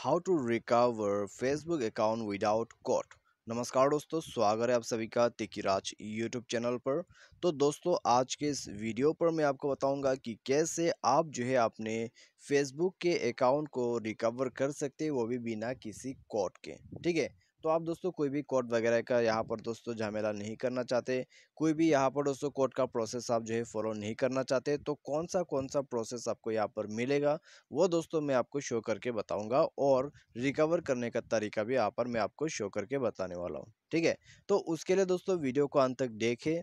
how to recover Facebook account without code नमस्कार दोस्तों स्वागत है आप सभी का तिकी राज यूट्यूब चैनल पर तो दोस्तों आज के इस वीडियो पर मैं आपको बताऊंगा कि कैसे आप जो है अपने फेसबुक के अकाउंट को रिकवर कर सकते हैं वो भी बिना किसी कोर्ट के ठीक है तो आप दोस्तों कोई भी कोर्ट वगैरह का यहाँ पर दोस्तों झमेला नहीं करना चाहते कोई भी यहाँ पर दोस्तों कोर्ट का प्रोसेस आप जो है फॉलो नहीं करना चाहते तो कौन सा कौन सा प्रोसेस आपको यहाँ पर मिलेगा वो दोस्तों मैं आपको शो करके बताऊँगा और रिकवर करने का तरीका भी यहाँ पर मैं आपको शो करके बताने वाला हूँ ठीक है तो उसके लिए दोस्तों वीडियो को अंत तक देखें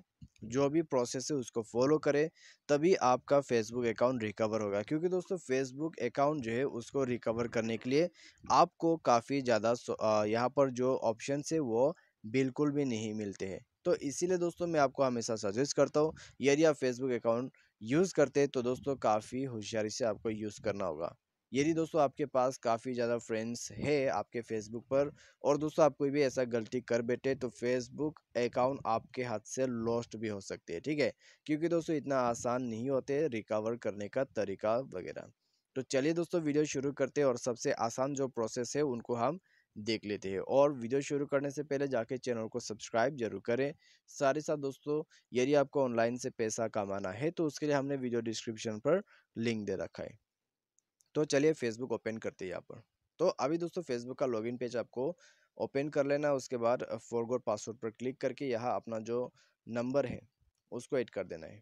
जो भी प्रोसेस है उसको फॉलो करें तभी आपका फेसबुक अकाउंट रिकवर होगा क्योंकि दोस्तों फेसबुक अकाउंट जो है उसको रिकवर करने के लिए आपको काफ़ी ज़्यादा यहाँ पर जो ऑप्शन है वो बिल्कुल भी नहीं मिलते हैं तो इसीलिए दोस्तों मैं आपको हमेशा सजेस्ट करता हूँ यदि आप फेसबुक अकाउंट यूज़ करते हैं तो दोस्तों काफ़ी होशियारी से आपको यूज़ करना होगा यदि दोस्तों आपके पास काफ़ी ज़्यादा फ्रेंड्स है आपके फेसबुक पर और दोस्तों आप कोई भी ऐसा गलती कर बैठे तो फेसबुक अकाउंट आपके हाथ से लॉस्ट भी हो सकते है ठीक है क्योंकि दोस्तों इतना आसान नहीं होते रिकवर करने का तरीका वगैरह तो चलिए दोस्तों वीडियो शुरू करते हैं और सबसे आसान जो प्रोसेस है उनको हम देख लेते हैं और वीडियो शुरू करने से पहले जाके चैनल को सब्सक्राइब जरूर करें सारे साथ दोस्तों यदि आपको ऑनलाइन से पैसा कमाना है तो उसके लिए हमने वीडियो डिस्क्रिप्शन पर लिंक दे रखा है तो चलिए फेसबुक ओपन करते हैं यहाँ पर तो अभी दोस्तों फेसबुक का लॉगिन पेज आपको ओपन कर लेना उसके बाद फॉरगोड पासवर्ड पर क्लिक करके यहाँ अपना जो नंबर है उसको ऐड कर देना है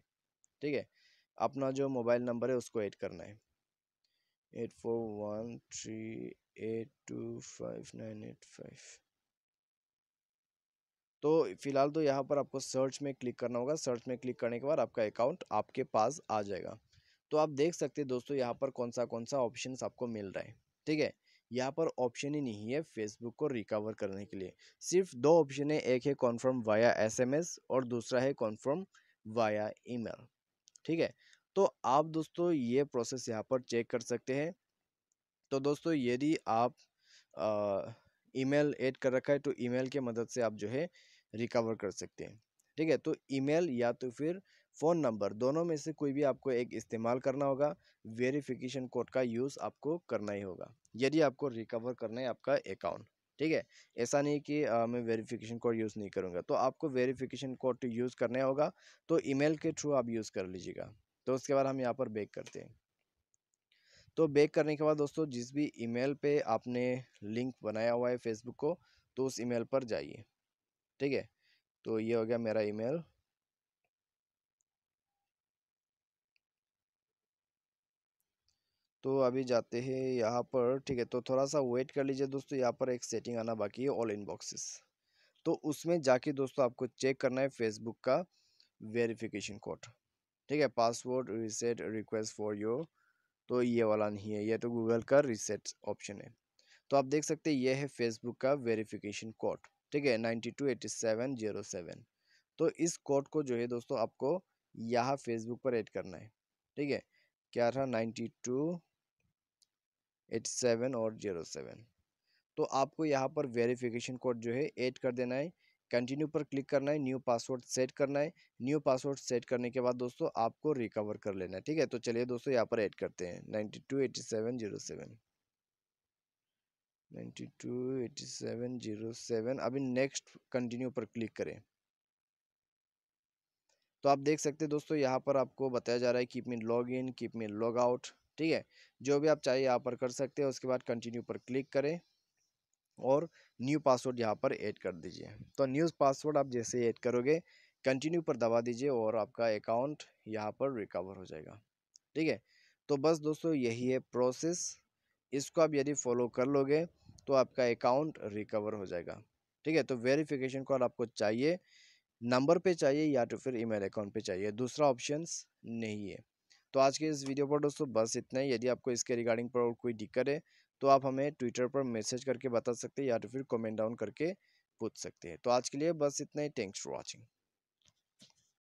ठीक है अपना जो मोबाइल नंबर है उसको ऐड करना है eight four one three eight two five nine eight five तो फिलहाल तो यहाँ पर आपको सर्च में क्लिक करना होगा सर्च में क्लिक करने के बाद आपका अकाउंट आपके पास आ जाएगा तो आप देख सकते हैं दोस्तों यहाँ पर कौन सा कौन सा ऑप्शन आपको मिल रहा है ठीक है यहाँ पर ऑप्शन ही नहीं है फेसबुक को रिकवर करने के लिए सिर्फ दो ऑप्शन है एक है कॉन्फर्म वाया एसएमएस और दूसरा है कॉन्फर्म वाया ईमेल ठीक है तो आप दोस्तों ये प्रोसेस यहाँ पर चेक कर सकते हैं तो दोस्तों यदि आप ईमेल ऐड कर रखा है तो ईमेल के मदद से आप जो है रिकवर कर सकते हैं ठीक है तो ईमेल या तो फिर फ़ोन नंबर दोनों में से कोई भी आपको एक इस्तेमाल करना होगा वेरिफिकेशन कोड का यूज़ आपको करना ही होगा यदि आपको रिकवर करना है आपका अकाउंट ठीक है ऐसा नहीं कि आ, मैं वेरिफिकेशन कोड यूज़ नहीं करूँगा तो आपको वेरिफिकेशन कोड यूज़ करना होगा तो ईमेल के थ्रू आप यूज़ कर लीजिएगा तो उसके बाद हम यहाँ पर बेक करते हैं तो बेक करने के बाद दोस्तों जिस भी ईमेल पे आपने लिंक बनाया हुआ है फेसबुक को तो उस ईमेल पर जाइए ठीक है तो ये हो गया मेरा ईमेल तो अभी जाते हैं यहाँ पर ठीक है तो थोड़ा सा वेट कर लीजिए दोस्तों यहाँ पर एक सेटिंग आना बाकी है ऑल इनबॉक्सेस तो उसमें जाके दोस्तों आपको चेक करना है फेसबुक का वेरिफिकेशन कोड ठीक है password reset request for your तो ये वाला नहीं है ये तो गूगल का रिसेट ऑप्शन है तो आप देख सकते हैं ये है फेसबुक का वेरिफिकेशन कोड ठीक है ninety two eighty seven zero seven तो इस कोड को जो है दोस्तों आपको यहाँ फेसबुक पर एड करना है ठीक है क्या था नाइन्टी टू एट सेवन और जीरो सेवन तो आपको यहाँ पर वेरिफिकेशन कोड जो है ऐड कर देना है कंटिन्यू पर क्लिक करना है न्यू पासवर्ड सेट करना है न्यू पासवर्ड सेट करने के बाद दोस्तों आपको रिकवर कर लेना है ठीक है तो चलिए दोस्तों यहाँ पर ऐड करते हैं ninety two eighty seven zero seven ninety two eighty seven zero seven अभी नेक्स्ट कंटिन्यू पर क्लिक करें तो आप देख सकते हैं दोस्तों यहाँ पर आपको बताया जा रहा है keep me log in keep me log out ठीक है जो भी आप चाहिए यहाँ पर कर सकते हैं उसके बाद कंटिन्यू पर क्लिक करें और न्यू पासवर्ड यहाँ पर ऐड कर दीजिए तो न्यूज़ पासवर्ड आप जैसे ऐड करोगे कंटिन्यू पर दबा दीजिए और आपका अकाउंट यहाँ पर रिकवर हो जाएगा ठीक है तो बस दोस्तों यही है प्रोसेस इसको आप यदि फॉलो कर लोगे तो आपका अकाउंट रिकवर हो जाएगा ठीक है तो वेरिफिकेशन कॉल आपको चाहिए नंबर पे चाहिए या तो फिर ईमेल अकाउंट पे चाहिए दूसरा ऑप्शंस नहीं है तो आज के इस वीडियो पर दोस्तों बस इतना ही यदि आपको इसके रिगार्डिंग पर और कोई दिक्कत है तो आप हमें ट्विटर पर मैसेज करके बता सकते हैं या तो फिर कमेंट डाउन करके पूछ सकते हैं तो आज के लिए बस इतना ही थैंक्स फॉर वॉचिंग